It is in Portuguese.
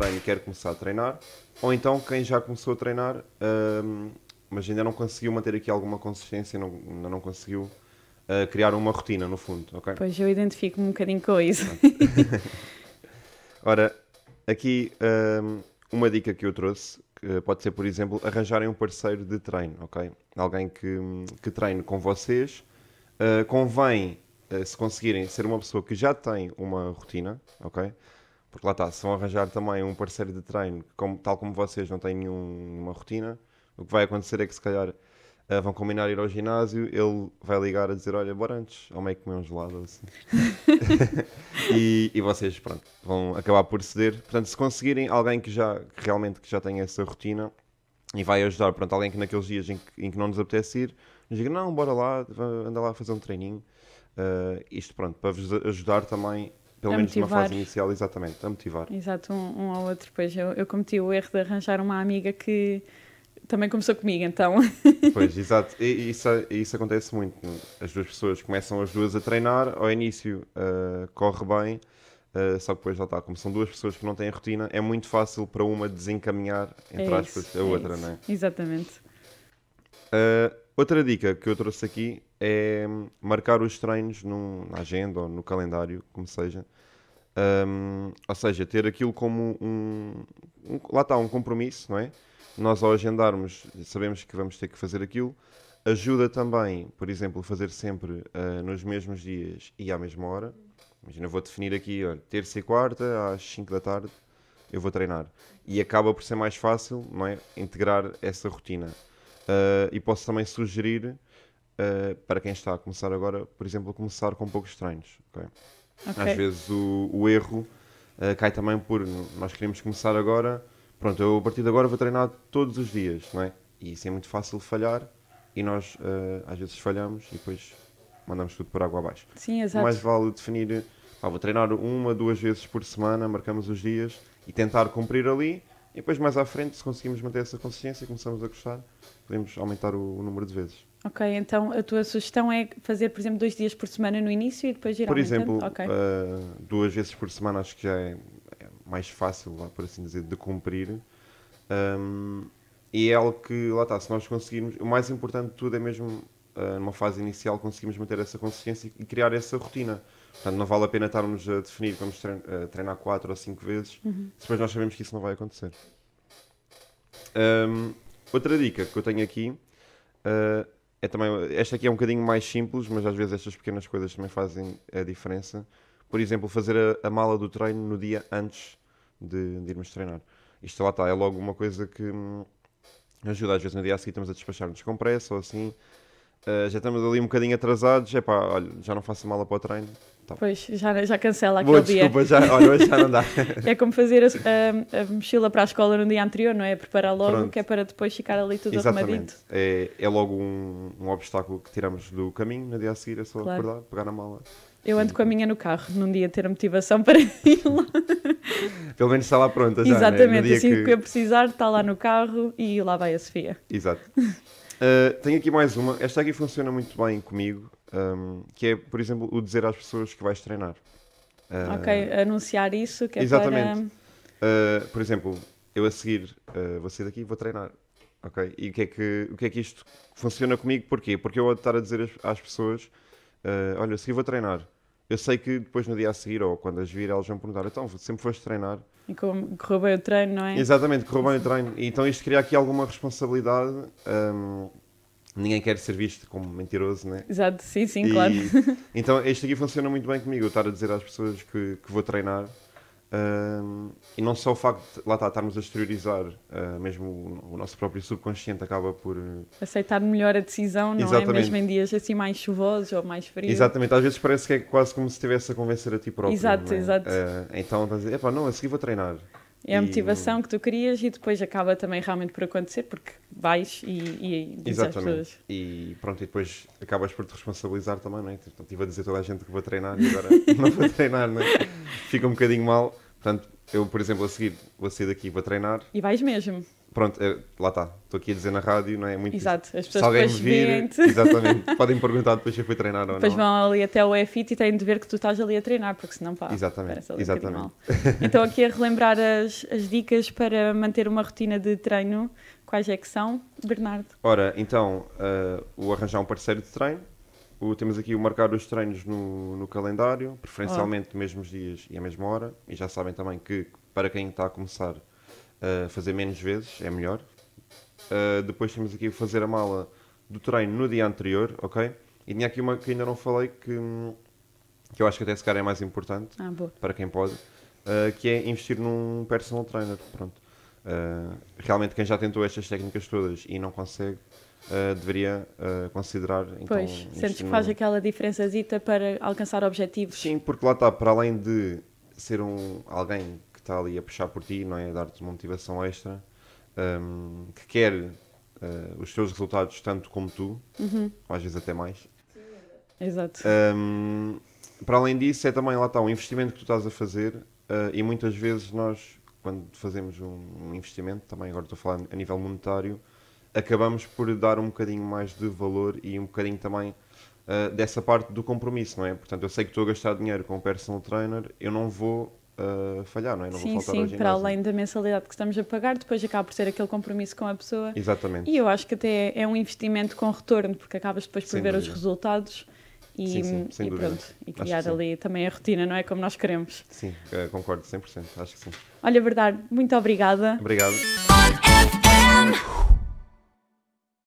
treino e quer começar a treinar, ou então quem já começou a treinar, uh, mas ainda não conseguiu manter aqui alguma consistência, não, ainda não conseguiu uh, criar uma rotina, no fundo, ok? Pois eu identifico-me um bocadinho com isso. Ora, aqui uh, uma dica que eu trouxe, que pode ser, por exemplo, arranjarem um parceiro de treino, ok? Alguém que, que treine com vocês. Eh, convém, eh, se conseguirem, ser uma pessoa que já tem uma rotina, ok? Porque lá está, se vão arranjar também um parceiro de treino, como, tal como vocês não têm nenhuma rotina, o que vai acontecer é que se calhar Uh, vão combinar ir ao ginásio, ele vai ligar a dizer, olha, bora antes, ao meio comer um gelado assim. e, e, vocês, pronto, vão acabar por ceder. Portanto, se conseguirem alguém que já, que realmente que já tenha essa rotina e vai ajudar, pronto, alguém que naqueles dias em que, em que não nos apetece ir, nos diga, não, bora lá, anda lá fazer um treininho. Uh, isto, pronto, para vos ajudar também pelo a menos motivar. numa fase inicial, exatamente, a motivar. Exato, um, um ao outro. Pois eu, eu cometi o erro de arranjar uma amiga que também começou comigo, então. Pois, exato. E, isso, isso acontece muito. É? As duas pessoas começam as duas a treinar, ao início uh, corre bem, uh, só que depois já está. Como são duas pessoas que não têm rotina, é muito fácil para uma desencaminhar, entre é aspas, a é outra, isso. não é? Exatamente. Uh, outra dica que eu trouxe aqui é marcar os treinos num, na agenda ou no calendário, como seja. Um, ou seja, ter aquilo como um, um, Lá está, um compromisso, não é? Nós, ao agendarmos, sabemos que vamos ter que fazer aquilo. Ajuda também, por exemplo, fazer sempre uh, nos mesmos dias e à mesma hora. Imagina, vou definir aqui, olha, terça e quarta, às 5 da tarde, eu vou treinar. E acaba por ser mais fácil, não é? Integrar essa rotina. Uh, e posso também sugerir uh, para quem está a começar agora, por exemplo, começar com poucos treinos. Okay? Okay. Às vezes o, o erro uh, cai também por nós queremos começar agora, pronto, eu a partir de agora vou treinar todos os dias, não é? E isso é muito fácil falhar e nós uh, às vezes falhamos e depois mandamos tudo por água abaixo. Sim, exato. Mais vale definir, vou treinar uma, duas vezes por semana, marcamos os dias e tentar cumprir ali. E depois mais à frente, se conseguimos manter essa consciência e começamos a gostar, podemos aumentar o, o número de vezes. Ok, então a tua sugestão é fazer, por exemplo, dois dias por semana no início e depois ir Por exemplo, okay. uh, duas vezes por semana acho que já é, é mais fácil, por assim dizer, de cumprir. Um, e é algo que, lá está, se nós conseguirmos, o mais importante de tudo é mesmo, uh, numa fase inicial, conseguirmos manter essa consistência e criar essa rotina. Portanto, não vale a pena estarmos a definir que vamos ah, treinar quatro ou cinco vezes, uhum. se depois nós sabemos que isso não vai acontecer. Um, outra dica que eu tenho aqui... Uh, é também, esta aqui é um bocadinho mais simples, mas às vezes estas pequenas coisas também fazem a diferença. Por exemplo, fazer a, a mala do treino no dia antes de, de, irmos treinar. Isto lá está, é logo uma coisa que hum, ajuda. Às vezes no dia a seguir estamos a despachar-nos com pressa ou assim. Uh, já estamos ali um bocadinho atrasados. É pá, olha, já não faço mala para o treino. Então. pois, já, já cancela aquele Boa, desculpa, dia. Já, olha, hoje já não dá. é como fazer a, a, a, mochila para a escola no dia anterior, não é? Preparar logo, Pronto. que é para depois ficar ali tudo Exatamente. arrumadito. É, é logo um, um, obstáculo que tiramos do caminho, no dia a seguir é só claro. acordar, pegar na mala. Eu ando com a minha no carro, num dia ter a motivação para ir lá. Pelo menos está lá pronta já, né? Exatamente, né? assim que... que eu precisar está lá no carro e lá vai a Sofia. Exato. Uh, tenho aqui mais uma. Esta aqui funciona muito bem comigo. Um, que é, por exemplo, o dizer às pessoas que vais treinar. Uh, ok, anunciar isso que é Exatamente. Para... Uh, por exemplo, eu a seguir uh, vou sair daqui e vou treinar. Ok? E o que, é que, o que é que isto funciona comigo? Porquê? Porque eu vou estar a dizer às, às pessoas, uh, olha, a seguir vou treinar. Eu sei que depois no dia a seguir, ou quando as vir, elas vão perguntar, então, sempre foste treinar. E como, correu bem o treino, não é? Exatamente, correu bem o treino. então isto cria aqui alguma responsabilidade um, ninguém quer ser visto como mentiroso, né? Exato, sim, sim, e, claro. Então, este aqui funciona muito bem comigo, eu estar a dizer às pessoas que, que vou treinar. Um, e não só o facto de lá está, estarmos a exteriorizar, uh, mesmo o, o, nosso próprio subconsciente acaba por uh... aceitar melhor a decisão, não é? Exatamente. é? Mesmo em dias assim mais chuvosos ou mais frios. Exatamente, às vezes parece que é quase como se estivesse a convencer a ti próprio. Exato, é? exato. Uh, então estás a dizer, não, a seguir vou treinar. É a motivação e... que tu querias e depois acaba também realmente por acontecer porque vais e, e, e dizes às pessoas. E pronto, e depois acabas por te responsabilizar também, não é? Tipo, estive a dizer toda a gente que vou treinar e agora não vou treinar, não é? Fica um bocadinho mal. Portanto, eu, por exemplo, a seguir vou sair daqui e vou treinar. E vais mesmo. Pronto, é, lá está. Estou aqui a dizer na rádio, não é? é muito Exato, as pessoas sabem me vir, exatamente, podem me perguntar depois se eu fui treinar ou depois não. Depois vão ali até o EFIT e têm de ver que tu estás ali a treinar, porque senão pá, exatamente, exatamente. Um é então aqui a relembrar as, as dicas para manter uma rotina de treino, quais é que são, Bernardo? Ora, então, uh, o arranjar um parceiro de treino, o, temos aqui o marcar os treinos no, no calendário, preferencialmente oh. mesmos dias e à mesma hora, e já sabem também que para quem está a começar Uh, fazer menos vezes é melhor. Uh, depois temos aqui fazer a mala do treino no dia anterior, ok? E tinha aqui uma que ainda não falei que, que eu acho que até esse cara é mais importante ah, para quem pode, uh, que é investir num personal trainer. Pronto. Ah, realmente quem já tentou estas técnicas todas e não consegue, Uh, deveria uh, considerar. Então, pois, sentes que faz aquela diferençazita para alcançar objetivos. Sim, porque lá está, para além de ser um, alguém está ali a puxar por ti, não é? A dar-te uma motivação extra, um, que quer uh, os teus resultados tanto como tu, uhum. ou às vezes até mais. Exato. Um, para além disso, é também lá está um investimento que tu estás a fazer uh, e muitas vezes nós, quando fazemos um investimento, também agora estou a falar a nível monetário, acabamos por dar um bocadinho mais de valor e um bocadinho também uh, dessa parte do compromisso, não é? Portanto, eu sei que estou a gastar dinheiro com o personal trainer, eu não vou uh, falhar, não é? Não sim, vou sim, para além da mensalidade que estamos a pagar, depois acaba por ser aquele compromisso com a pessoa. Exatamente. E eu acho que até é um investimento com retorno, porque acabas depois por sem ver dúvida. os resultados e, sim, sim, e pronto, e criar ali também a rotina, não é? Como nós queremos. Sim, eh, concordo 100%, acho que sim. Olha, verdade, muito obrigada. Obrigado.